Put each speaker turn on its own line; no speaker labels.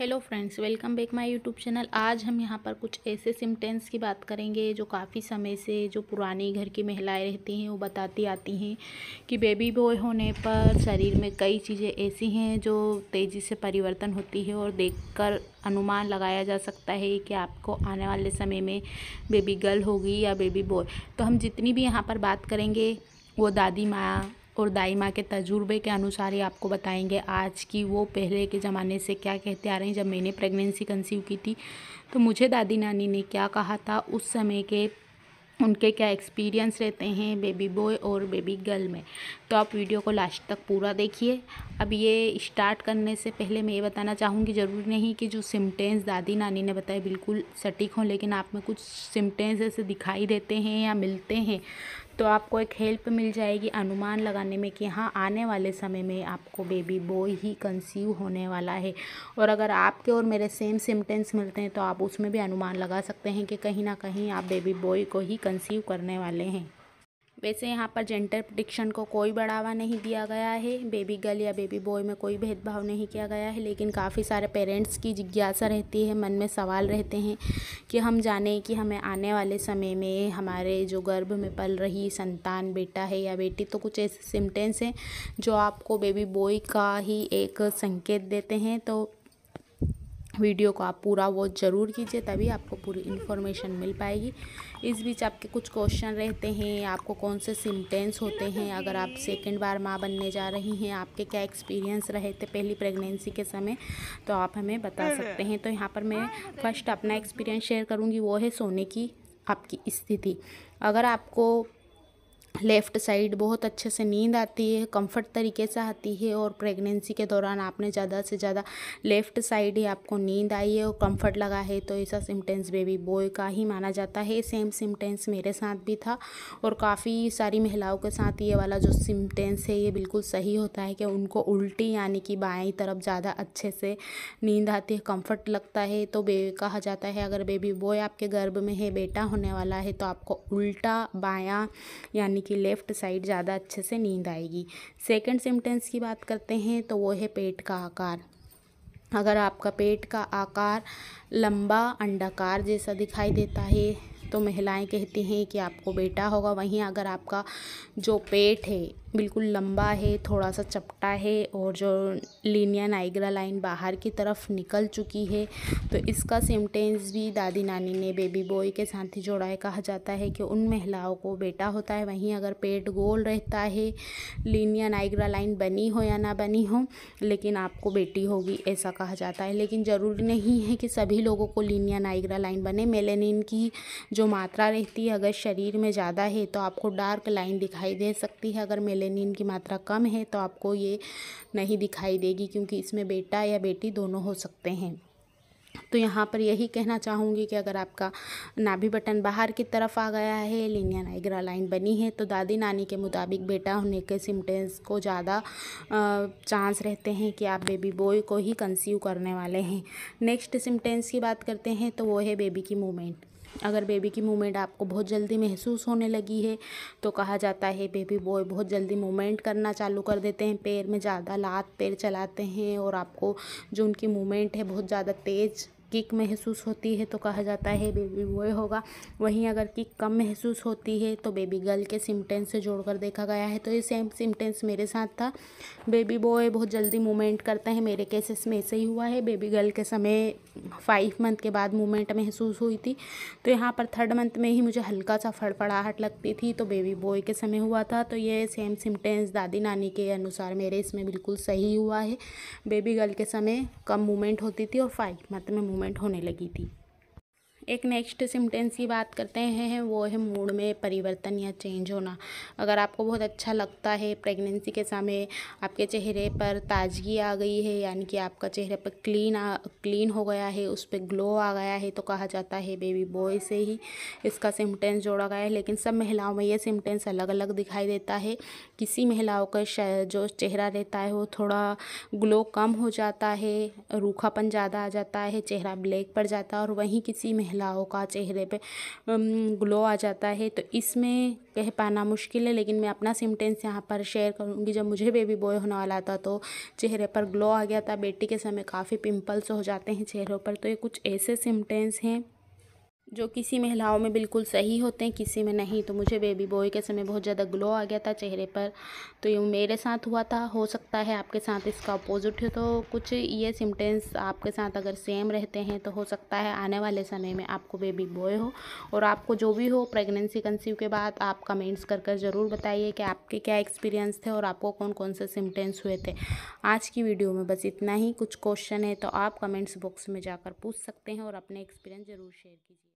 Hello friends welcome back my YouTube channel आज हम यहाँ पर कुछ ऐसे सिम्टेंस की बात करेंगे जो काफ़ी समय से जो पुरानी घर की महिलाएं रहती हैं वो बताती आती हैं कि बेबी बॉय होने पर शरीर में कई चीज़ें ऐसी हैं जो तेज़ी से परिवर्तन होती है और देखकर अनुमान लगाया जा सकता है कि आपको आने वाले समय में बेबी गर्ल होगी या बेबी बॉय तो हम जितनी भी यहाँ पर बात करेंगे वो दादी माँ और दाई माँ के तजुर्बे के अनुसार ही आपको बताएंगे आज की वो पहले के ज़माने से क्या कहते आ रहे हैं जब मैंने प्रेगनेंसी कंसीव की थी तो मुझे दादी नानी ने क्या कहा था उस समय के उनके क्या एक्सपीरियंस रहते हैं बेबी बॉय और बेबी गर्ल में तो आप वीडियो को लास्ट तक पूरा देखिए अब ये स्टार्ट करने से पहले मैं ये बताना चाहूँगी ज़रूरी नहीं कि जो सिम्टेंस दादी नानी ने बताए बिल्कुल सटीक हों लेकिन आप में कुछ सिम्टेंस ऐसे दिखाई देते हैं या मिलते हैं तो आपको एक हेल्प मिल जाएगी अनुमान लगाने में कि हाँ आने वाले समय में आपको बेबी बॉय ही कंसीव होने वाला है और अगर आपके और मेरे सेम सिम्टेंस मिलते हैं तो आप उसमें भी अनुमान लगा सकते हैं कि कहीं ना कहीं आप बेबी बॉय को ही कंसीव करने वाले हैं वैसे यहाँ पर जेंडर डिक्शन को कोई बढ़ावा नहीं दिया गया है बेबी गर्ल या बेबी बॉय में कोई भेदभाव नहीं किया गया है लेकिन काफ़ी सारे पेरेंट्स की जिज्ञासा रहती है मन में सवाल रहते हैं कि हम जाने कि हमें आने वाले समय में हमारे जो गर्भ में पल रही संतान बेटा है या बेटी तो कुछ ऐसे सिम्टम्स हैं जो आपको बेबी बॉय का ही एक संकेत देते हैं तो वीडियो को आप पूरा वॉच ज़रूर कीजिए तभी आपको पूरी इन्फॉर्मेशन मिल पाएगी इस बीच आपके कुछ क्वेश्चन रहते हैं आपको कौन से सिम्टेंस होते हैं अगर आप सेकंड बार माँ बनने जा रही हैं आपके क्या एक्सपीरियंस रहे थे पहली प्रेगनेंसी के समय तो आप हमें बता हम्म, सकते हम्म। हैं तो यहाँ पर मैं फर्स्ट अपना एक्सपीरियंस शेयर करूँगी वो है सोने की आपकी स्थिति अगर आपको लेफ़्ट साइड बहुत अच्छे से नींद आती है कंफर्ट तरीके से आती है और प्रेगनेंसी के दौरान आपने ज़्यादा से ज़्यादा लेफ़्ट साइड ही आपको नींद आई है और कंफर्ट लगा है तो ऐसा सिम्टेंस बेबी बॉय का ही माना जाता है सेम सिम्टेंस मेरे साथ भी था और काफ़ी सारी महिलाओं के साथ ये वाला जो सिम्टेंस है ये बिल्कुल सही होता है कि उनको उल्टी यानी कि बाएँ तरफ ज़्यादा अच्छे से नींद आती है कम्फर्ट लगता है तो बेबी कहा जाता है अगर बेबी बॉय आपके गर्भ में है बेटा होने वाला है तो आपको उल्टा बाया यानी इनकी लेफ़्ट साइड ज़्यादा अच्छे से नींद आएगी सेकंड सिम्टम्स की बात करते हैं तो वो है पेट का आकार अगर आपका पेट का आकार लंबा अंडाकार जैसा दिखाई देता है तो महिलाएं कहती हैं कि आपको बेटा होगा वहीं अगर आपका जो पेट है बिल्कुल लंबा है थोड़ा सा चपटा है और जो लीनिया नाइग्रा लाइन बाहर की तरफ निकल चुकी है तो इसका सिम्टेंस भी दादी नानी ने बेबी बॉय के साथ ही जोड़ा है कहा जाता है कि उन महिलाओं को बेटा होता है वहीं अगर पेट गोल रहता है लीनिया नाइग्रा लाइन बनी हो या ना बनी हो लेकिन आपको बेटी होगी ऐसा कहा जाता है लेकिन ज़रूरी नहीं है कि सभी लोगों को लीनिया नाइग्रा लाइन बने मेलेनिन की जो मात्रा रहती है अगर शरीर में ज़्यादा है तो आपको डार्क लाइन दिखाई दे सकती है अगर मेले मेलेनिन की मात्रा कम है तो आपको ये नहीं दिखाई देगी क्योंकि इसमें बेटा या बेटी दोनों हो सकते हैं तो यहाँ पर यही कहना चाहूँगी कि अगर आपका नाभि बटन बाहर की तरफ आ गया है लिनिया नाइग्रा लाइन बनी है तो दादी नानी के मुताबिक बेटा होने के सिम्टम्स को ज़्यादा चांस रहते हैं कि आप बेबी बॉय को ही कंसीव करने वाले हैं नेक्स्ट सिम्टम्स की बात करते हैं तो वो है बेबी की मूवमेंट अगर बेबी की मूवमेंट आपको बहुत जल्दी महसूस होने लगी है तो कहा जाता है बेबी बॉय बहुत जल्दी मूवमेंट करना चालू कर देते हैं पैर में ज़्यादा लात पैर चलाते हैं और आपको जो उनकी मूवमेंट है बहुत ज़्यादा तेज़ किक महसूस होती है तो कहा जाता है बेबी बॉय होगा वहीं अगर किक कम महसूस होती है तो बेबी गर्ल के सिम्टम्स से जोड़कर देखा गया है तो ये सेम सिम्टम्स मेरे साथ था बेबी बॉय बहुत जल्दी मूवमेंट करता है मेरे केसेस में ऐसे ही हुआ है बेबी गर्ल के समय फाइव मंथ के बाद मूवमेंट महसूस हुई थी तो यहाँ पर थर्ड मंथ में ही मुझे हल्का सा फड़फड़ाहट लगती थी तो बेबी बॉय के समय हुआ था तो ये सेम सिम्टम्स दादी नानी के अनुसार मेरे इसमें बिल्कुल सही हुआ है बेबी गर्ल के समय कम मूवमेंट होती थी और फाइव मंथ में मूवमेंट होने लगी थी एक नेक्स्ट सिम्टेंस की बात करते हैं वो है मूड में परिवर्तन या चेंज होना अगर आपको बहुत अच्छा लगता है प्रेगनेंसी के समय आपके चेहरे पर ताजगी आ गई है यानी कि आपका चेहरे पर क्लीन आ क्लीन हो गया है उस पर ग्लो आ गया है तो कहा जाता है बेबी बॉय से ही इसका सिम्टेंस जोड़ा गया है लेकिन सब महिलाओं में ये सिम्टेंस अलग अलग दिखाई देता है किसी महिलाओं का जो चेहरा रहता है वो थोड़ा ग्लो कम हो जाता है रूखापन ज़्यादा आ जाता है चेहरा ब्लैक पड़ जाता है और वहीं किसी महिला महिलाओं का चेहरे पे ग्लो आ जाता है तो इसमें कह पाना मुश्किल है लेकिन मैं अपना सिम्टेंस यहाँ पर शेयर करूँगी जब मुझे बेबी बॉय होने वाला था तो चेहरे पर ग्लो आ गया था बेटी के समय काफ़ी पिम्पल्स हो जाते हैं चेहरों पर तो ये कुछ ऐसे सिम्टेंस हैं जो किसी महिलाओं में बिल्कुल सही होते हैं किसी में नहीं तो मुझे बेबी बॉय के समय बहुत ज़्यादा ग्लो आ गया था चेहरे पर तो ये मेरे साथ हुआ था हो सकता है आपके साथ इसका अपोजिट हो तो कुछ ये सिम्टेंस आपके साथ अगर सेम रहते हैं तो हो सकता है आने वाले समय में आपको बेबी बॉय हो और आपको जो भी हो प्रेगनेंसी कंसीव के बाद आप कमेंट्स कर कर ज़रूर बताइए कि आपके क्या एक्सपीरियंस थे और आपको कौन कौन से सिम्टेंस हुए थे आज की वीडियो में बस इतना ही कुछ क्वेश्चन है तो आप कमेंट्स बॉक्स में जाकर पूछ सकते हैं और अपने एक्सपीरियंस ज़रूर शेयर कीजिए